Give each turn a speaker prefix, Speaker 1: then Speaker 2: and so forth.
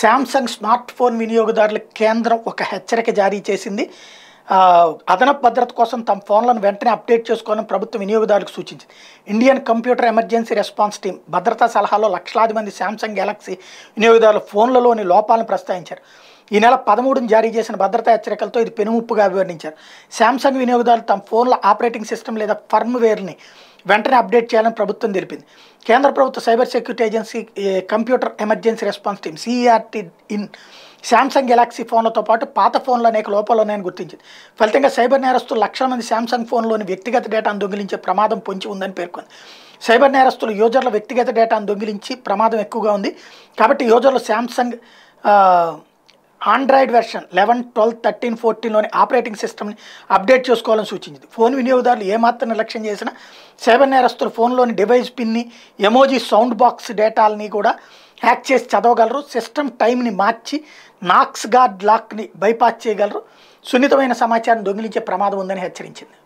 Speaker 1: Samsung smart phone వినియోగదారుల కేంద్రం ఒక హెచ్చరిక జారీ చేసింది అదనపు భద్రత కోసం తమ ఫోన్లను వెంటనే అప్డేట్ చేసుకోవాలని ప్రభుత్వ వినియోగదారులకు సూచించింది Indian computer emergency response team భద్రతా సలహాలో లక్షలాది మంది శాంసంగ్ గెలాక్సీ వినియోగదారుల ఫోన్లలోని లోపాలను ప్రస్తావించారు ఈ నెల పదమూడును జారీ చేసిన భద్రతా హెచ్చరికలతో ఇది పెనుముప్పుగా అభివర్ణించారు శాంసంగ్ వినియోగదారులు తమ ఫోన్ల ఆపరేటింగ్ సిస్టమ్ లేదా ఫర్మ్వేర్ని వెంటనే అప్డేట్ చేయాలని ప్రభుత్వం తెలిపింది కేంద్ర ప్రభుత్వ cyber security agency computer emergency response team CRT in Samsung Galaxy ఫోన్లతో పాటు పాత ఫోన్లు అనేక లోపాలు ఉన్నాయని గుర్తించింది ఫలితంగా సైబర్ నేరస్తులు లక్షల మంది శాంసంగ్ ఫోన్లోని వ్యక్తిగత డేటాను దొంగిలించే ప్రమాదం పొంచి ఉందని పేర్కొంది సైబర్ నేరస్తులు యూజర్ల వ్యక్తిగత డేటాను దొంగిలించి ప్రమాదం ఎక్కువగా ఉంది కాబట్టి యూజర్లు Samsung Android version eleven twelve thirteen ఫోర్టీన్లోని ఆపరేటింగ్ సిస్టమ్ని అప్డేట్ చేసుకోవాలని సూచించింది ఫోన్ వినియోగదారులు ఏమాత్రం నిర్లక్ష్యం చేసినా సెవెన్ నేరస్తులు ఫోన్లోని డివైస్ పిన్ని ఎమోజీ సౌండ్ బాక్స్ డేటాలని కూడా హ్యాక్ చేసి చదవగలరు సిస్టమ్ టైంని మార్చి నాక్స్ గార్డ్ లాక్ని బైపాస్ చేయగలరు సున్నితమైన సమాచారం దొంగిలించే ప్రమాదం ఉందని హెచ్చరించింది